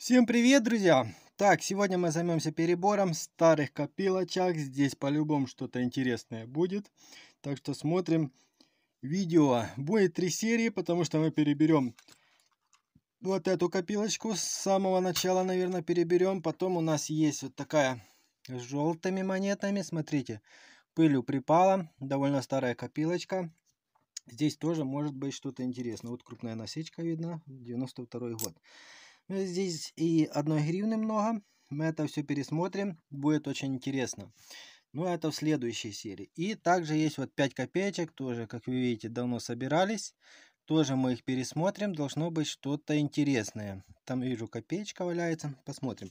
Всем привет, друзья! Так, сегодня мы займемся перебором старых копилочек. Здесь по-любому что-то интересное будет. Так что смотрим видео. Будет три серии, потому что мы переберем вот эту копилочку. С самого начала, наверное, переберем. Потом у нас есть вот такая с желтыми монетами. Смотрите, пылью припала. Довольно старая копилочка. Здесь тоже может быть что-то интересное. Вот крупная насечка видна. 92 год. Здесь и одной гривны много. Мы это все пересмотрим. Будет очень интересно. Но ну, это в следующей серии. И также есть вот 5 копеечек. Тоже, как вы видите, давно собирались. Тоже мы их пересмотрим. Должно быть что-то интересное. Там вижу копеечка валяется. Посмотрим.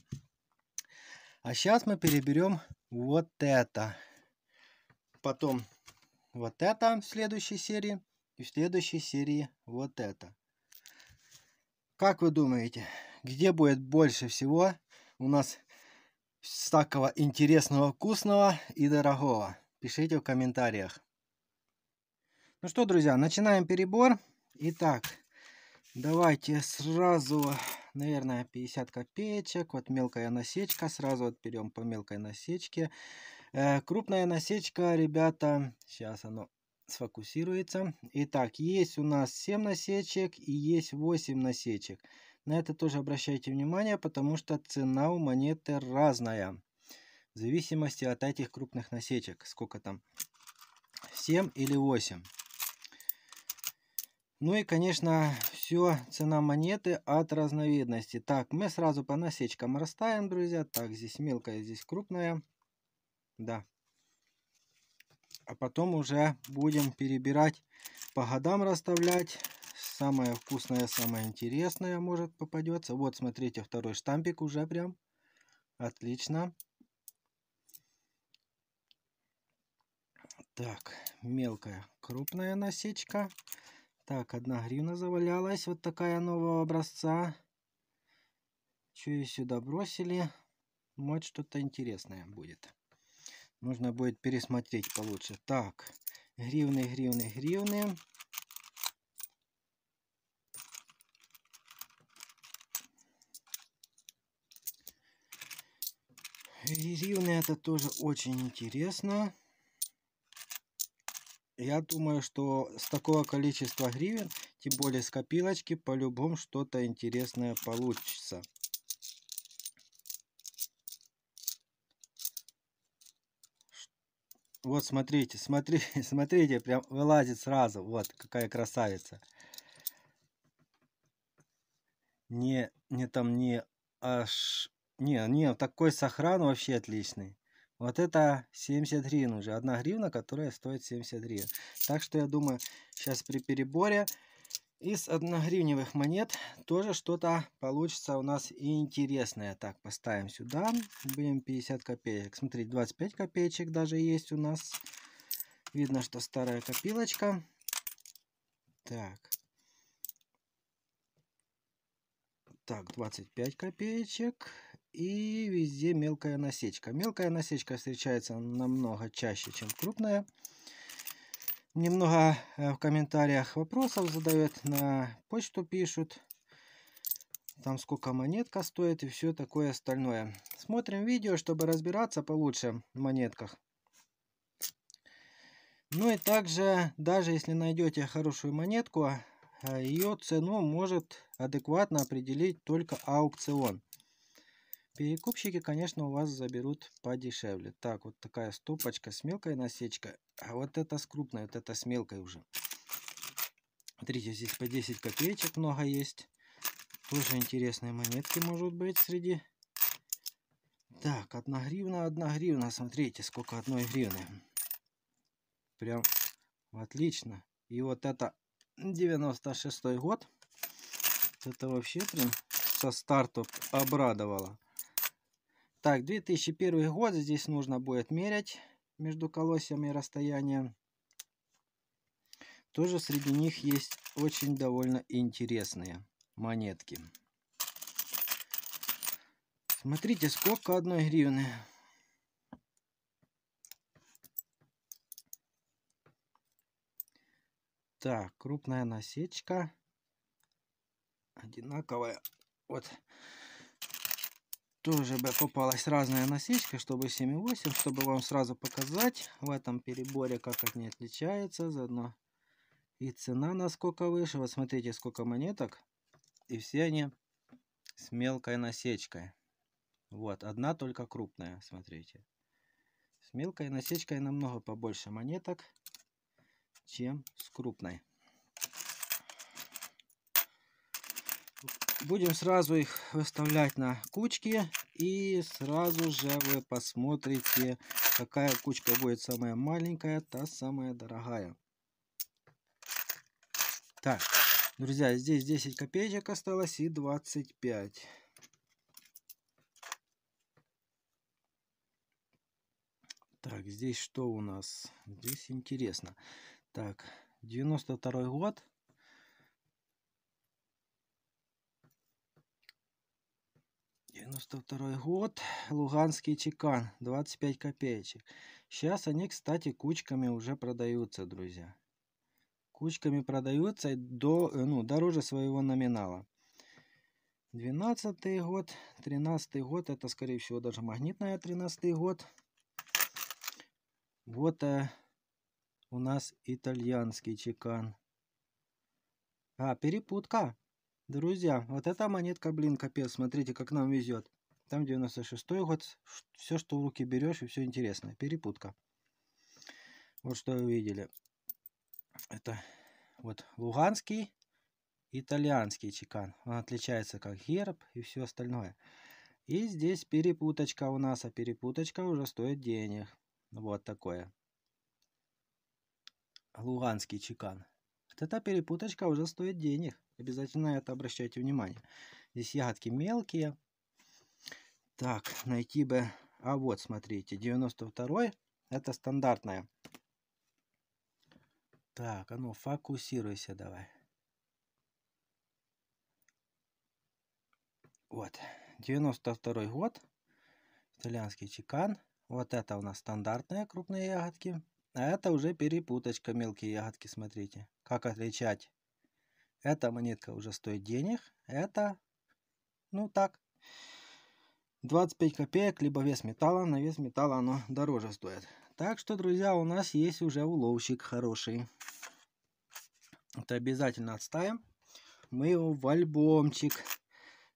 А сейчас мы переберем вот это. Потом вот это в следующей серии. И в следующей серии вот это. Как вы думаете, где будет больше всего у нас всякого интересного, вкусного и дорогого. Пишите в комментариях. Ну что, друзья, начинаем перебор. Итак, давайте сразу, наверное, 50 копеечек. Вот мелкая насечка. Сразу отберем по мелкой насечке. Э, крупная насечка, ребята. Сейчас оно сфокусируется. Итак, есть у нас 7 насечек и есть 8 насечек. На это тоже обращайте внимание, потому что цена у монеты разная. В зависимости от этих крупных насечек. Сколько там? 7 или 8. Ну и, конечно, все цена монеты от разновидности. Так, мы сразу по насечкам растаем, друзья. Так, здесь мелкая, здесь крупная. Да. А потом уже будем перебирать, по годам расставлять. Самое вкусное, самое интересное может попадется. Вот, смотрите, второй штампик уже прям. Отлично. Так, мелкая, крупная насечка. Так, одна гривна завалялась. Вот такая нового образца. Что и сюда бросили? Может, что-то интересное будет. Нужно будет пересмотреть получше. Так, гривны, гривны, гривны. Ревны это тоже очень интересно. Я думаю, что с такого количества гривен, тем более с копилочки, по-любому что-то интересное получится. Вот смотрите, смотрите, смотрите, прям вылазит сразу. Вот какая красавица. Не, не там не аж не, не, такой сохран вообще отличный. Вот это 70 гривен уже. Одна гривна, которая стоит 70 гривен. Так что я думаю, сейчас при переборе из одногривневых монет тоже что-то получится у нас интересное. Так, поставим сюда. Будем 50 копеек. Смотрите, 25 копеечек даже есть у нас. Видно, что старая копилочка. Так. Так, 25 копеечек и везде мелкая насечка. Мелкая насечка встречается намного чаще, чем крупная. Немного э, в комментариях вопросов задают, на почту пишут. Там сколько монетка стоит и все такое остальное. Смотрим видео, чтобы разбираться получше в монетках. Ну и также, даже если найдете хорошую монетку, э, ее цену может адекватно определить только аукцион. Перекупщики, конечно, у вас заберут подешевле. Так, вот такая стопочка с мелкой насечкой. А вот это с крупной, вот это с мелкой уже. Смотрите, здесь по 10 копеечек много есть. Тоже интересные монетки может быть среди. Так, одна гривна, одна гривна. Смотрите, сколько одной гривны. Прям отлично. И вот это 96 год. Это вообще прям со старта обрадовало. Так, 2001 год. Здесь нужно будет мерять между колосьями расстояние. Тоже среди них есть очень довольно интересные монетки. Смотрите, сколько одной гривны. Так, крупная насечка. Одинаковая. Вот. Тоже попалась разная насечка, чтобы 7,8, чтобы вам сразу показать в этом переборе, как они отличаются. Заодно и цена насколько выше. Вот смотрите, сколько монеток. И все они с мелкой насечкой. Вот, одна только крупная, смотрите. С мелкой насечкой намного побольше монеток, чем с крупной. Будем сразу их выставлять на кучки. И сразу же вы посмотрите, какая кучка будет самая маленькая, та самая дорогая. Так, друзья, здесь 10 копеечек осталось и 25. Так, здесь что у нас? Здесь интересно. Так, 92 год. 92 год, Луганский чекан, 25 копеечек. Сейчас они, кстати, кучками уже продаются, друзья. Кучками продаются до, э, ну, дороже своего номинала. 12 год, 13 год, это, скорее всего, даже магнитная 13 год. Вот э, у нас итальянский чекан. А, перепутка. Друзья, вот эта монетка, блин, капец, смотрите, как нам везет. Там 96-й год, все, что в руки берешь, и все интересно. Перепутка. Вот что вы видели. Это вот луганский, итальянский чекан. Он отличается как герб и все остальное. И здесь перепуточка у нас, а перепуточка уже стоит денег. Вот такое. Луганский чекан. Вот эта перепуточка уже стоит денег. Обязательно это обращайте внимание. Здесь ягодки мелкие. Так, найти бы... А вот, смотрите, 92-й. Это стандартная. Так, а ну, фокусируйся давай. Вот, 92 год. Итальянский чекан. Вот это у нас стандартные крупные ягодки. А это уже перепуточка мелкие ягодки, смотрите. Как отличать эта монетка уже стоит денег. Это, ну так, 25 копеек, либо вес металла. На вес металла оно дороже стоит. Так что, друзья, у нас есть уже уловщик хороший. Это обязательно отставим. Мы его в альбомчик.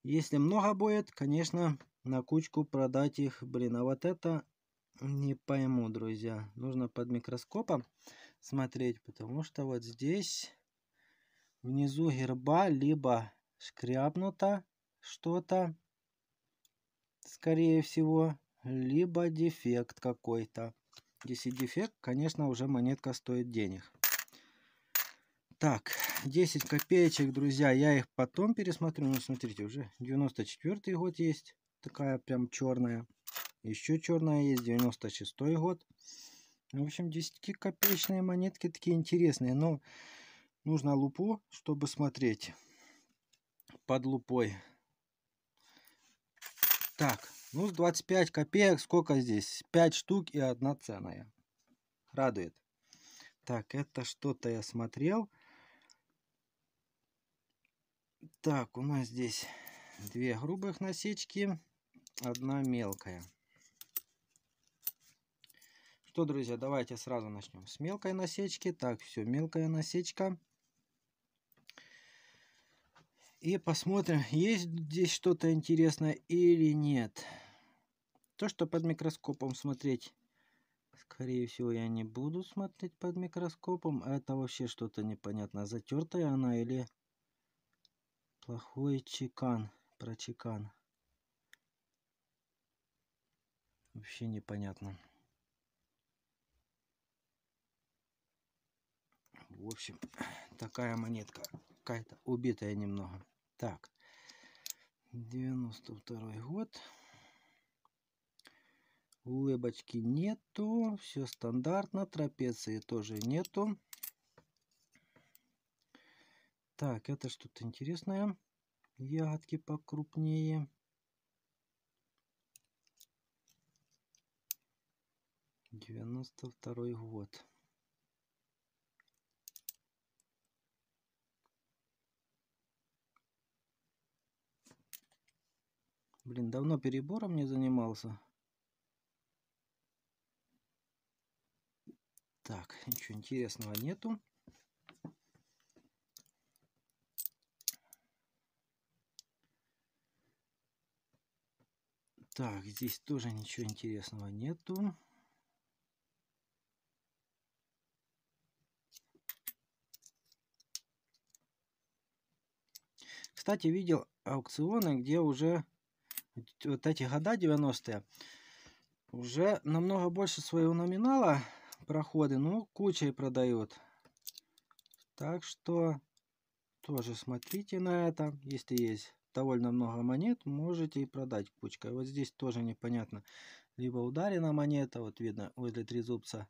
Если много будет, конечно, на кучку продать их. Блин, а вот это не пойму, друзья. Нужно под микроскопом смотреть, потому что вот здесь внизу герба либо шкрябнуто что-то, скорее всего, либо дефект какой-то. Если дефект, конечно, уже монетка стоит денег. Так, 10 копеечек, друзья, я их потом пересмотрю. Ну, смотрите, уже 94 год есть, такая прям черная. Еще черная есть, 96 год. Ну, в общем, 10 копеечные монетки такие интересные, но... Нужно лупу, чтобы смотреть под лупой. Так, ну с 25 копеек сколько здесь? 5 штук и одна ценная. Радует. Так, это что-то я смотрел. Так, у нас здесь две грубых насечки, одна мелкая. Что, друзья, давайте сразу начнем с мелкой насечки. Так, все, мелкая насечка и посмотрим, есть здесь что-то интересное или нет. То, что под микроскопом смотреть, скорее всего, я не буду смотреть под микроскопом. Это вообще что-то непонятное, затертая она или плохой чекан, про чекан. Вообще непонятно. В общем, такая монетка какая-то убитая немного. Так, 92 год. Улыбочки нету, все стандартно, трапеции тоже нету. Так, это что-то интересное. Ягодки покрупнее. Девяносто второй год. Блин, давно перебором не занимался. Так, ничего интересного нету. Так, здесь тоже ничего интересного нету. Кстати, видел аукционы, где уже вот эти года 90-е, уже намного больше своего номинала проходы, ну, кучей продают. Так что тоже смотрите на это. Если есть довольно много монет, можете и продать кучкой. Вот здесь тоже непонятно. Либо ударена монета, вот видно, возле трезубца.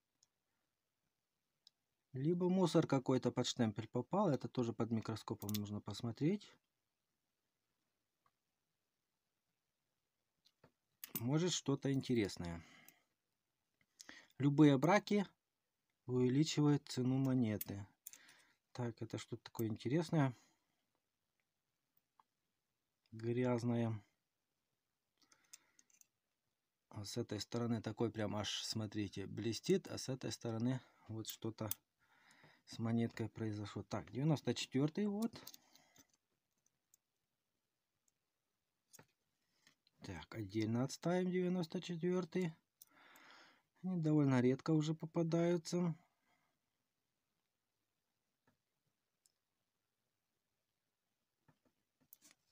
Либо мусор какой-то под штемпель попал. Это тоже под микроскопом нужно посмотреть. может что-то интересное. Любые браки увеличивают цену монеты. Так, это что то такое интересное? Грязное. А с этой стороны такой прям аж, смотрите, блестит, а с этой стороны вот что-то с монеткой произошло. Так, 94 вот. Так, отдельно отставим 94. Они довольно редко уже попадаются.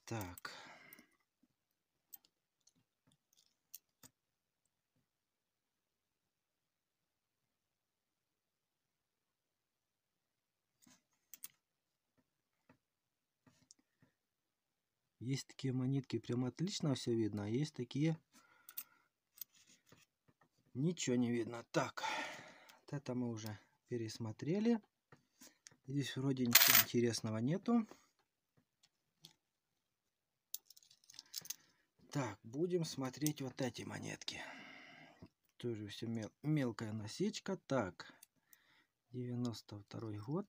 Так. Есть такие монетки, прям отлично все видно, а есть такие... Ничего не видно. Так, вот это мы уже пересмотрели. Здесь вроде ничего интересного нету. Так, будем смотреть вот эти монетки. Тоже все мел мелкая насечка. Так, 92 год.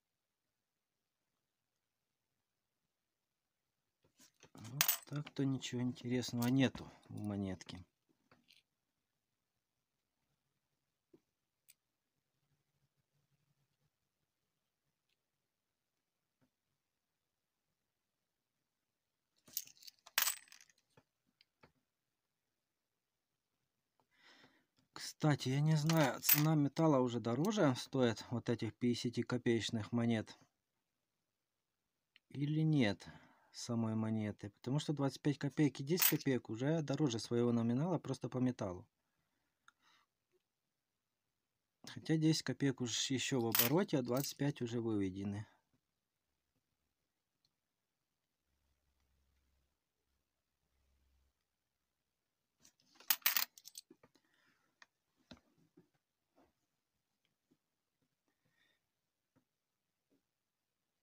Так-то ничего интересного нету в монетке. Кстати, я не знаю, цена металла уже дороже стоит вот этих 50 копеечных монет или нет самой монеты, потому что 25 копеек и 10 копеек уже дороже своего номинала просто по металлу. Хотя 10 копеек уже еще в обороте, а 25 уже выведены.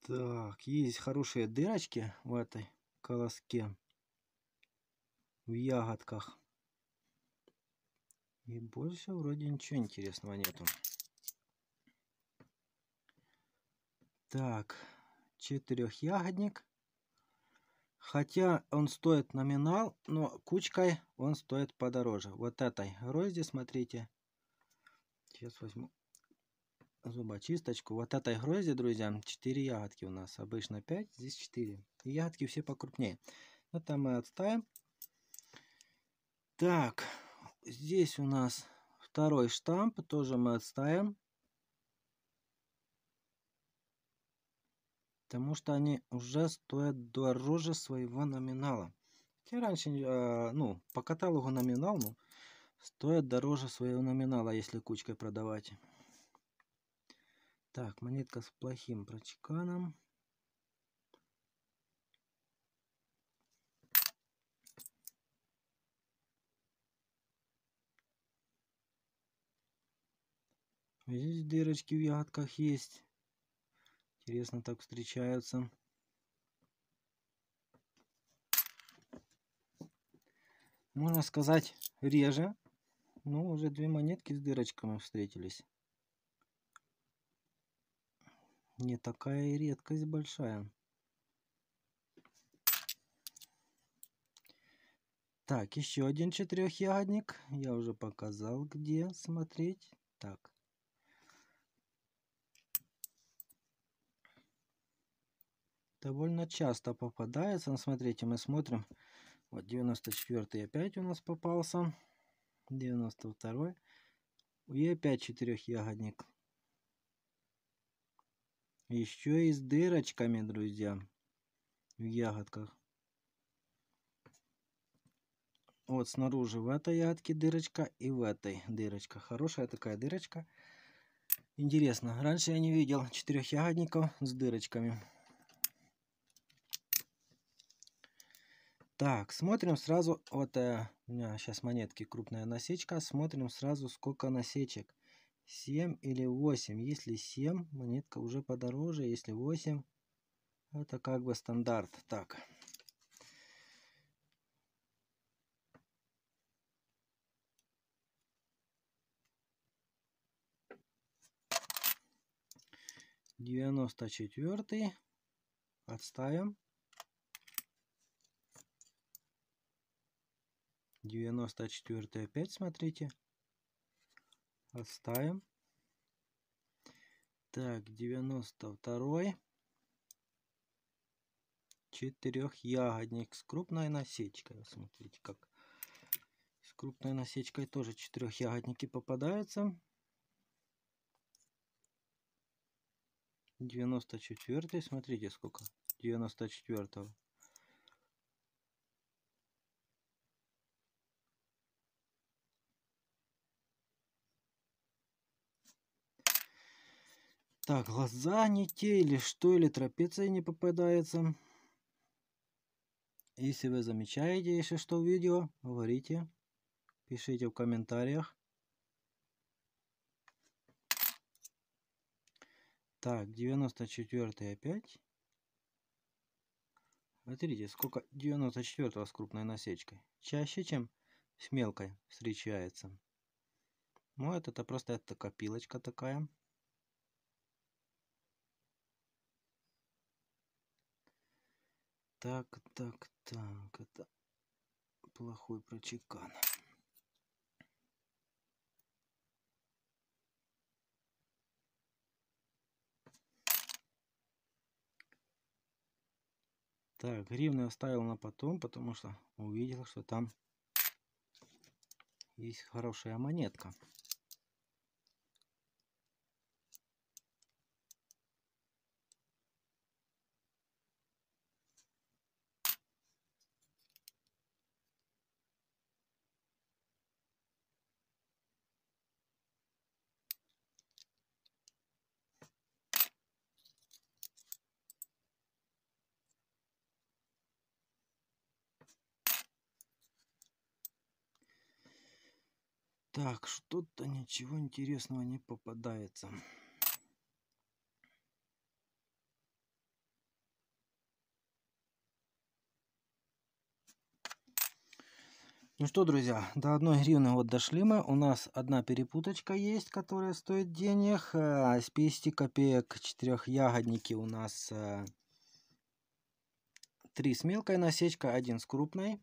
Так, есть хорошие дырочки в этой колоске, в ягодках. И больше вроде ничего интересного нету. Так, четырехягодник. Хотя он стоит номинал, но кучкой он стоит подороже. Вот этой розе, смотрите. Сейчас возьму зубочисточку. Вот этой грозе, друзья, 4 ягодки у нас. Обычно 5, здесь 4. И ягодки все покрупнее. Вот там мы отставим. Так, здесь у нас второй штамп. Тоже мы отставим. Потому что они уже стоят дороже своего номинала. Я раньше, э, ну, по каталогу номинал, ну, стоят дороже своего номинала, если кучкой продавать. Так, монетка с плохим прочеканом. Здесь дырочки в ягодках есть. Интересно, так встречаются. Можно сказать, реже. Но ну, уже две монетки с дырочками встретились не такая редкость большая. Так, еще один четырехягодник. Я уже показал, где смотреть. Так. Довольно часто попадается. Ну, смотрите, мы смотрим. Вот 94 опять у нас попался. 92 -й. И опять четырехягодник. Еще и с дырочками, друзья, в ягодках. Вот снаружи в этой ягодке дырочка и в этой дырочка. Хорошая такая дырочка. Интересно, раньше я не видел четырех ягодников с дырочками. Так, смотрим сразу, вот э, у меня сейчас монетки крупная насечка, смотрим сразу сколько насечек. 7 или 8. Если 7, монетка уже подороже. Если 8, это как бы стандарт. Так. Девяносто четвертый. Отставим. Девяносто четвертый опять смотрите оставим. Так, 92 четырехягодник с крупной насечкой. Смотрите, как с крупной насечкой тоже четырехягодники попадаются. 94 смотрите сколько 94 -го. Так, глаза не те или что, или трапеция не попадается. Если вы замечаете еще что в видео, говорите, пишите в комментариях. Так, 94 опять. Смотрите, сколько 94 с крупной насечкой. Чаще, чем с мелкой встречается. Ну, это, это просто это копилочка такая. Так, так, так. Это плохой прочекан. Так, гривны оставил на потом, потому что увидел, что там есть хорошая монетка. Так, что-то ничего интересного не попадается. Ну что, друзья, до одной гривны вот дошли мы. У нас одна перепуточка есть, которая стоит денег. С э, 50 копеек 4 ягодники у нас 3 э, с мелкой насечкой, 1 с крупной.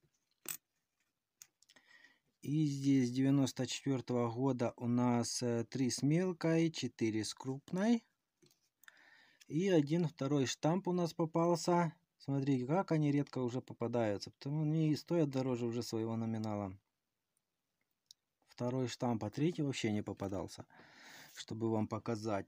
И здесь 94 -го года у нас 3 э, с мелкой, 4 с крупной. И один второй штамп у нас попался. Смотрите, как они редко уже попадаются. Потому они стоят дороже уже своего номинала. Второй штамп, а третий вообще не попадался. Чтобы вам показать.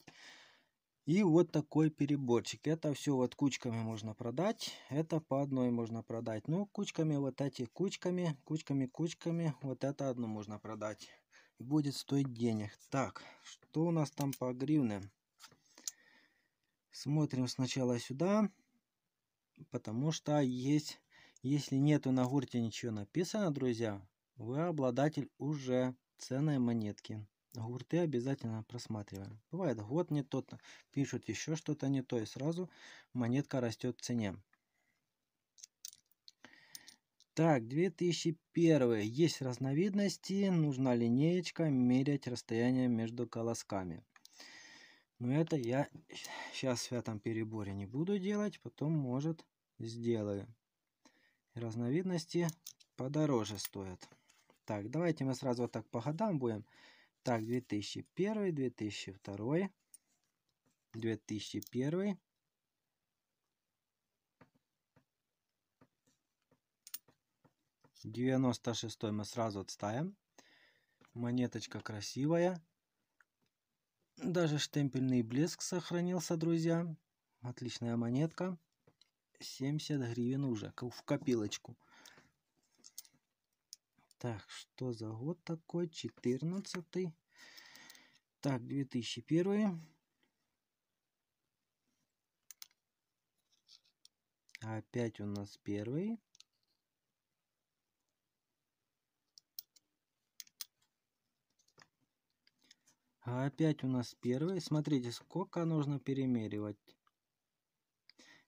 И вот такой переборчик. Это все вот кучками можно продать. Это по одной можно продать. Ну, кучками вот эти кучками, кучками, кучками. Вот это одно можно продать. И будет стоить денег. Так, что у нас там по гривне? Смотрим сначала сюда. Потому что есть, если нету на гурте ничего написано, друзья, вы обладатель уже ценной монетки гурты обязательно просматриваем. Бывает год не тот, пишут еще что-то не то, и сразу монетка растет в цене. Так, 2001. Есть разновидности, нужна линеечка, мерять расстояние между колосками. Но это я сейчас в святом переборе не буду делать, потом, может, сделаю. Разновидности подороже стоят. Так, давайте мы сразу вот так по годам будем. Так, 2001, 2002, 2001. Девяносто шестой мы сразу отставим. Монеточка красивая. Даже штемпельный блеск сохранился, друзья. Отличная монетка. 70 гривен уже в копилочку. Так, что за год такой? 14 -й. Так, 2001. Опять у нас первый. Опять у нас первый. Смотрите, сколько нужно перемеривать.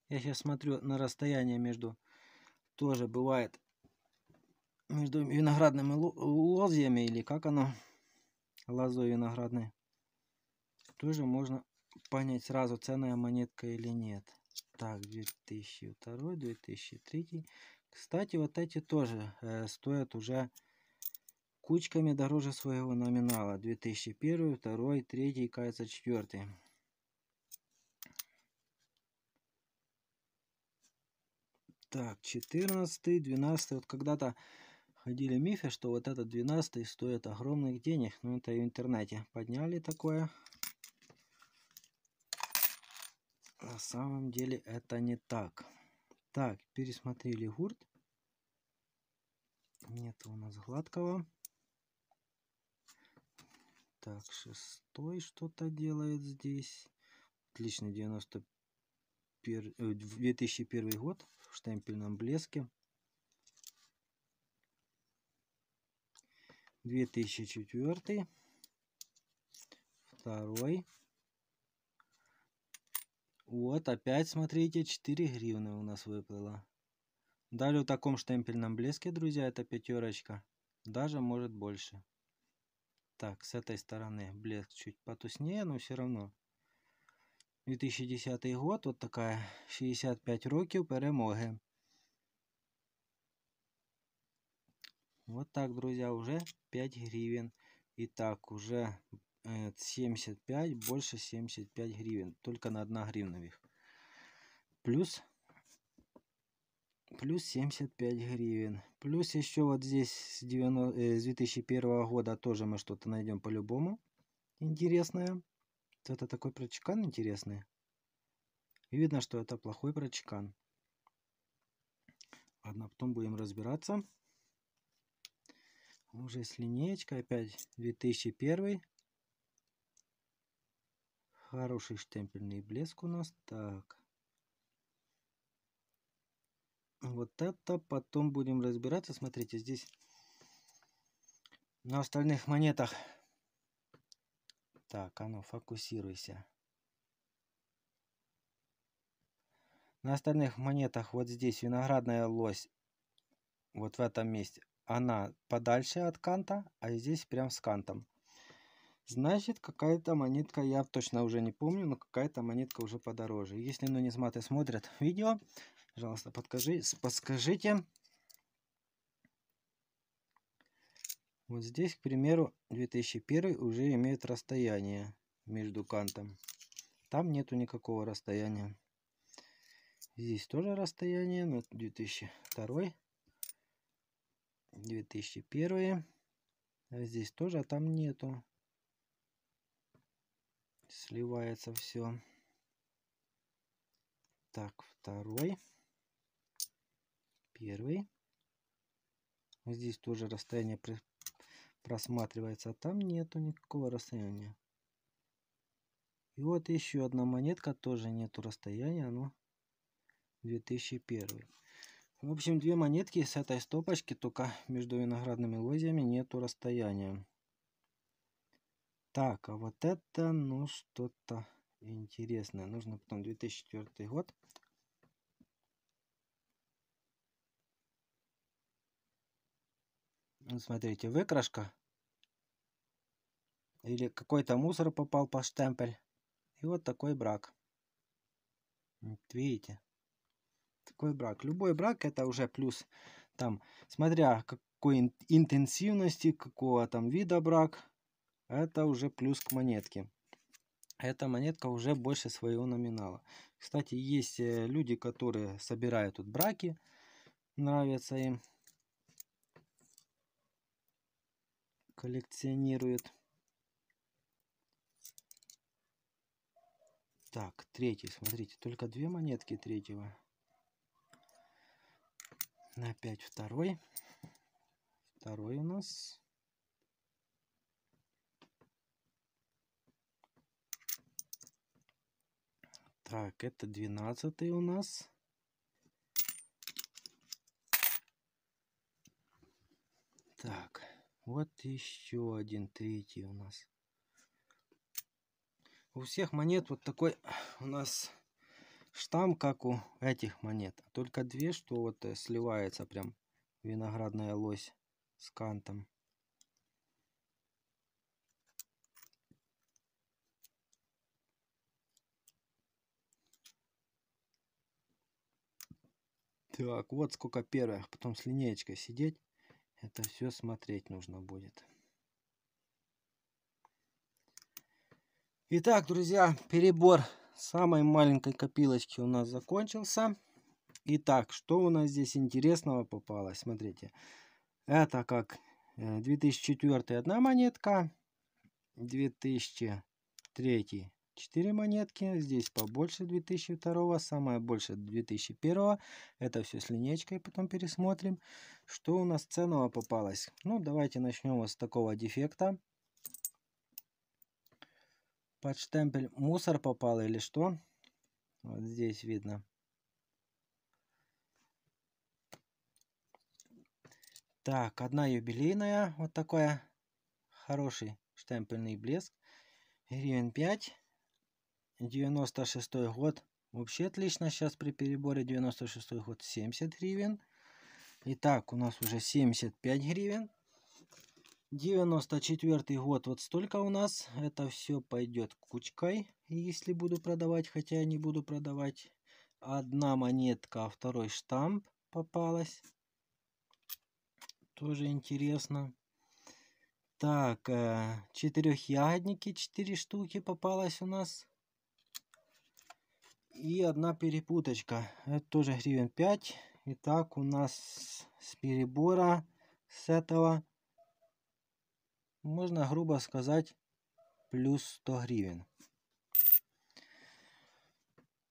Я сейчас смотрю на расстояние между... Тоже бывает между виноградными лозьями или как оно, лозой виноградной, тоже можно понять сразу, ценная монетка или нет. Так, 2002, 2003. Кстати, вот эти тоже э, стоят уже кучками дороже своего номинала. 2001, 2, 3 и, кажется, 4. Так, 14, 12. Вот когда-то Ходили мифы, что вот этот 12 стоит огромных денег. Ну, это и в интернете. Подняли такое. На самом деле это не так. Так, пересмотрели гурт. Нет у нас гладкого. Так, шестой что-то делает здесь. Отлично, 91... 2001 э, год в штемпельном блеске. 2004, второй. Вот, опять, смотрите, 4 гривны у нас выплыла Далее в таком штемпельном блеске, друзья, это пятерочка. Даже может больше. Так, с этой стороны блеск чуть потуснее, но все равно. 2010 год, вот такая 65 років перемоги. Вот так, друзья, уже 5 гривен. Итак, уже 75, э, больше 75 гривен. Только на 1 гривновых. Плюс, плюс 75 гривен. Плюс еще вот здесь с, 90, э, с 2001 года тоже мы что-то найдем по-любому интересное. Это такой прочекан интересный. И видно, что это плохой прочекан. Ладно, потом будем разбираться. Уже с линеечкой опять 2001. Хороший штемпельный блеск у нас. Так. Вот это потом будем разбираться. Смотрите, здесь на остальных монетах. Так, а ну, фокусируйся. На остальных монетах вот здесь виноградная лось. Вот в этом месте она подальше от канта, а здесь прям с кантом. Значит, какая-то монетка, я точно уже не помню, но какая-то монетка уже подороже. Если нумизматы смотрят видео, пожалуйста, подскажи, подскажите. Вот здесь, к примеру, 2001 уже имеет расстояние между кантом. Там нету никакого расстояния. Здесь тоже расстояние, но 2002 2001. А здесь тоже, а там нету. Сливается все. Так, второй. Первый. Здесь тоже расстояние просматривается, а там нету никакого расстояния. И вот еще одна монетка, тоже нету расстояния, но 2001. В общем, две монетки с этой стопочки, только между виноградными лозьями нету расстояния. Так, а вот это, ну, что-то интересное. Нужно потом 2004 год. Смотрите, выкрашка. Или какой-то мусор попал по штемпель. И вот такой брак. видите такой брак. Любой брак это уже плюс, там, смотря какой интенсивности, какого там вида брак, это уже плюс к монетке. Эта монетка уже больше своего номинала. Кстати, есть э, люди, которые собирают тут браки, нравятся им, коллекционируют. Так, третий, смотрите, только две монетки третьего на 5 второй. Второй у нас. Так, это двенадцатый у нас. Так, вот еще один третий у нас. У всех монет вот такой у нас штамм, как у этих монет. Только две, что вот э, сливается прям виноградная лось с кантом. Так, вот сколько первых. Потом с линеечкой сидеть. Это все смотреть нужно будет. Итак, друзья, перебор самой маленькой копилочки у нас закончился. Итак, что у нас здесь интересного попалось? Смотрите, это как 2004 э, одна монетка, 2003 4 монетки, здесь побольше 2002, самое больше 2001. Это все с линейкой, потом пересмотрим. Что у нас ценного попалось? Ну, давайте начнем вот с такого дефекта под штемпель мусор попал или что? Вот здесь видно. Так, одна юбилейная, вот такая. Хороший штемпельный блеск. Гривен 5. 96 год. Вообще отлично. Сейчас при переборе 96 год 70 гривен. Итак, у нас уже 75 гривен. 94 год, вот столько у нас. Это все пойдет кучкой, если буду продавать, хотя не буду продавать. Одна монетка, а второй штамп попалась. Тоже интересно. Так, э, четырехягодники, 4 штуки попалась у нас. И одна перепуточка. Это тоже гривен 5. Итак, у нас с перебора, с этого Можна, грубо сказати, плюс 100 гривень.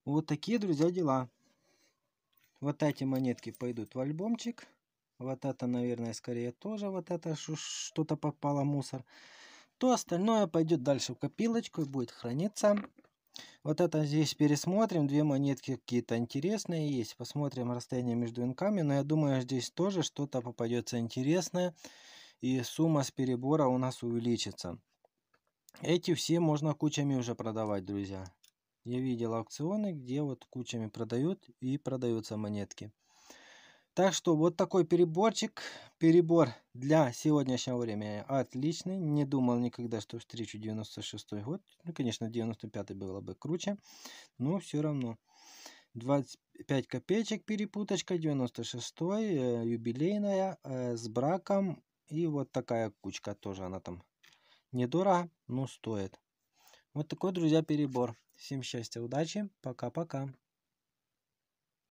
Вот такие, друзья, дела. Вот эти монетки пойдут в альбомчик. Вот это, наверное, скорее тоже вот это что-то попало, мусор. То остальное пойдет дальше в копилочку и будет храниться. Вот это здесь пересмотрим. Две монетки какие-то интересные есть. Посмотрим расстояние между инками. Но я думаю, здесь тоже что-то попадется интересное и сумма с перебора у нас увеличится. Эти все можно кучами уже продавать, друзья. Я видел аукционы, где вот кучами продают и продаются монетки. Так что вот такой переборчик, перебор для сегодняшнего времени отличный. Не думал никогда, что встречу 96 й год. Ну, конечно, 95 й было бы круче, но все равно. 25 копеечек перепуточка, 96 й э, юбилейная, э, с браком и вот такая кучка тоже она там недорого, но стоит. Вот такой, друзья, перебор. Всем счастья, удачи, пока-пока.